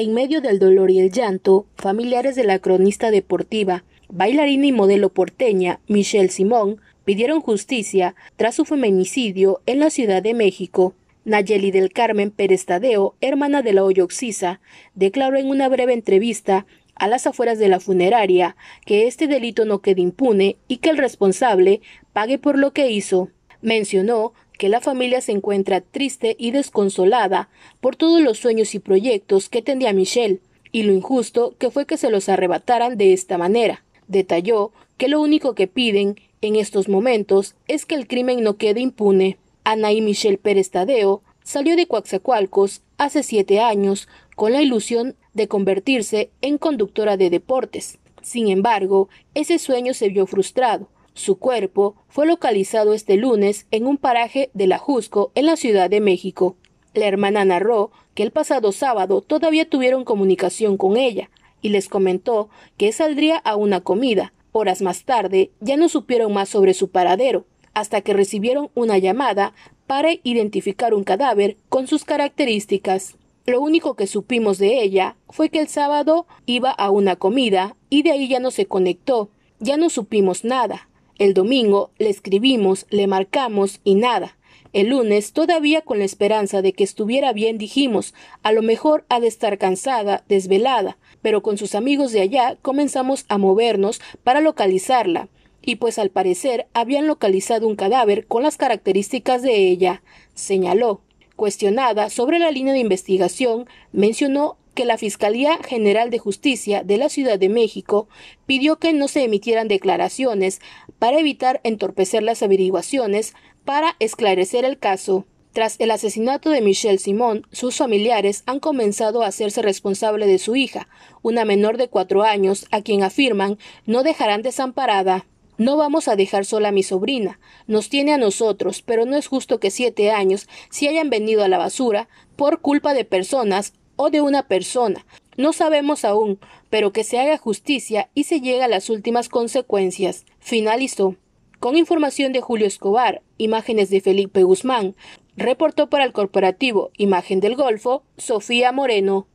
En medio del dolor y el llanto, familiares de la cronista deportiva, bailarina y modelo porteña Michelle Simón pidieron justicia tras su feminicidio en la Ciudad de México. Nayeli del Carmen Pérez Tadeo, hermana de la occisa, declaró en una breve entrevista a las afueras de la funeraria que este delito no quede impune y que el responsable pague por lo que hizo. Mencionó que la familia se encuentra triste y desconsolada por todos los sueños y proyectos que tendía Michelle, y lo injusto que fue que se los arrebataran de esta manera. Detalló que lo único que piden en estos momentos es que el crimen no quede impune. Ana y Michelle Pérez Tadeo salió de Coaxacualcos hace siete años con la ilusión de convertirse en conductora de deportes. Sin embargo, ese sueño se vio frustrado su cuerpo fue localizado este lunes en un paraje de La Jusco, en la Ciudad de México. La hermana narró que el pasado sábado todavía tuvieron comunicación con ella y les comentó que saldría a una comida. Horas más tarde ya no supieron más sobre su paradero, hasta que recibieron una llamada para identificar un cadáver con sus características. Lo único que supimos de ella fue que el sábado iba a una comida y de ahí ya no se conectó, ya no supimos nada. El domingo le escribimos, le marcamos y nada. El lunes, todavía con la esperanza de que estuviera bien, dijimos, a lo mejor ha de estar cansada, desvelada, pero con sus amigos de allá comenzamos a movernos para localizarla, y pues al parecer habían localizado un cadáver con las características de ella, señaló. Cuestionada sobre la línea de investigación, mencionó que la Fiscalía General de Justicia de la Ciudad de México pidió que no se emitieran declaraciones para evitar entorpecer las averiguaciones para esclarecer el caso. Tras el asesinato de Michelle Simón, sus familiares han comenzado a hacerse responsable de su hija, una menor de cuatro años, a quien afirman no dejarán desamparada. No vamos a dejar sola a mi sobrina. Nos tiene a nosotros, pero no es justo que siete años se hayan venido a la basura por culpa de personas o de una persona. No sabemos aún, pero que se haga justicia y se llegue a las últimas consecuencias. Finalizó. Con información de Julio Escobar, imágenes de Felipe Guzmán, reportó para el corporativo Imagen del Golfo, Sofía Moreno.